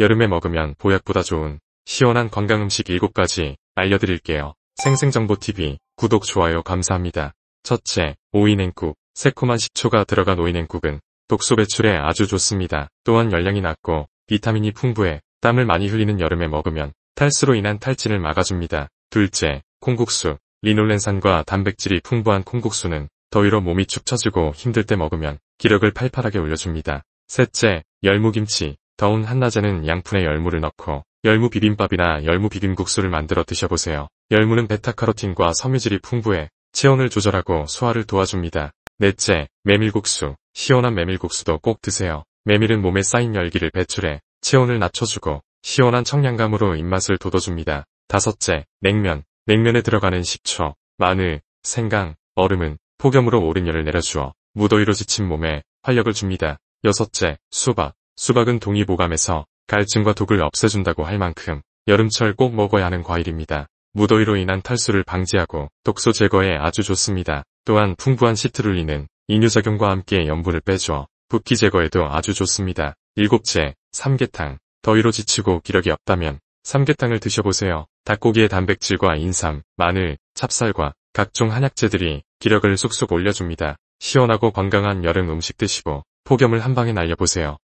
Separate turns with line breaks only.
여름에 먹으면 보약보다 좋은 시원한 건강음식 7가지 알려드릴게요. 생생정보TV 구독 좋아요 감사합니다. 첫째, 오이냉국 새콤한 식초가 들어간 오이냉국은 독소 배출에 아주 좋습니다. 또한 열량이 낮고 비타민이 풍부해 땀을 많이 흘리는 여름에 먹으면 탈수로 인한 탈진을 막아줍니다. 둘째, 콩국수 리놀렌산과 단백질이 풍부한 콩국수는 더위로 몸이 축처지고 힘들 때 먹으면 기력을 팔팔하게 올려줍니다. 셋째, 열무김치 더운 한낮에는 양푼에 열무를 넣고 열무 비빔밥이나 열무 비빔국수를 만들어 드셔보세요. 열무는 베타카로틴과 섬유질이 풍부해 체온을 조절하고 소화를 도와줍니다. 넷째, 메밀국수. 시원한 메밀국수도 꼭 드세요. 메밀은 몸에 쌓인 열기를 배출해 체온을 낮춰주고 시원한 청량감으로 입맛을 돋워줍니다 다섯째, 냉면. 냉면에 들어가는 식초, 마늘, 생강, 얼음은 폭염으로 오른 열을 내려주어 무더위로 지친 몸에 활력을 줍니다. 여섯째, 수박. 수박은 동의보감에서 갈증과 독을 없애준다고 할 만큼 여름철 꼭 먹어야 하는 과일입니다. 무더위로 인한 탈수를 방지하고 독소 제거에 아주 좋습니다. 또한 풍부한 시트룰린은 이뇨작용과 함께 염분을 빼줘 붓기 제거에도 아주 좋습니다. 일곱째, 삼계탕. 더위로 지치고 기력이 없다면 삼계탕을 드셔보세요. 닭고기의 단백질과 인삼, 마늘, 찹쌀과 각종 한약재들이 기력을 쑥쑥 올려줍니다. 시원하고 건강한 여름 음식 드시고 폭염을 한 방에 날려보세요.